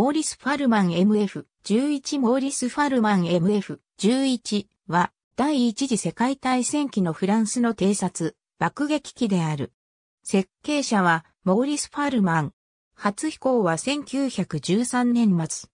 モーリス・ファルマン MF11 モーリス・ファルマン MF11 は第一次世界大戦期のフランスの偵察、爆撃機である。設計者はモーリス・ファルマン。初飛行は1913年末。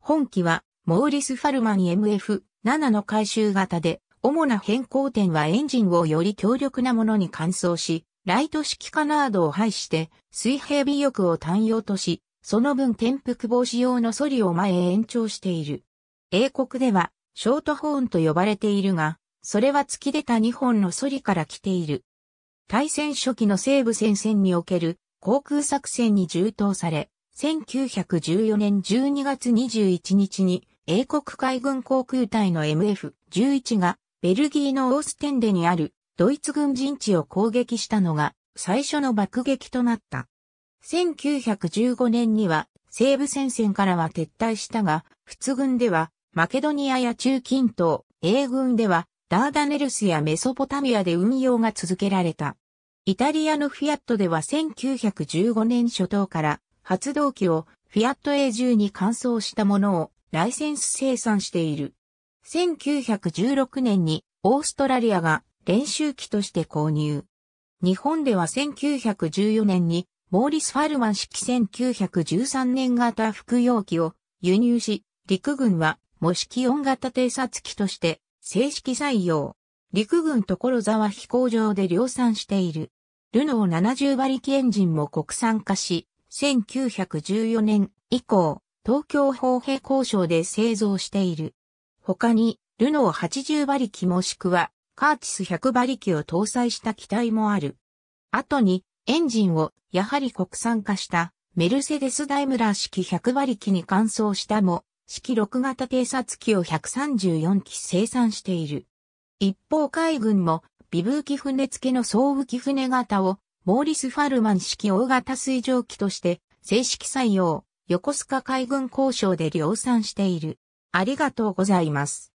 本機はモーリス・ファルマン MF7 の回収型で、主な変更点はエンジンをより強力なものに換装し、ライト式カナードを配して、水平尾翼を単用とし、その分転覆防止用のソリを前へ延長している。英国では、ショートホーンと呼ばれているが、それは突き出た2本のソリから来ている。大戦初期の西部戦線における航空作戦に充当され、1914年12月21日に英国海軍航空隊の MF11 がベルギーのオーステンデにあるドイツ軍陣地を攻撃したのが最初の爆撃となった。1915年には西部戦線からは撤退したが、仏軍ではマケドニアや中近東、英軍ではダーダネルスやメソポタミアで運用が続けられた。イタリアのフィアットでは1915年初頭から発動機をフィアット A10 に換装したものをライセンス生産している。1916年にオーストラリアが練習機として購入。日本では1914年にモーリス・ファルマン式1913年型服用機を輸入し、陸軍は模式音型偵察機として正式採用。陸軍所沢飛行場で量産している。ルノー70馬力エンジンも国産化し、1914年以降、東京砲兵工廠で製造している。他に、ルノー80馬力もしくは、カーチス100馬力を搭載した機体もある。後に、エンジンをやはり国産化したメルセデス・ダイムラー式100馬力に換装したも、式6型偵察機を134機生産している。一方海軍も、微風機船付けの総浮き船型を、モーリス・ファルマン式大型水蒸機として、正式採用、横須賀海軍交渉で量産している。ありがとうございます。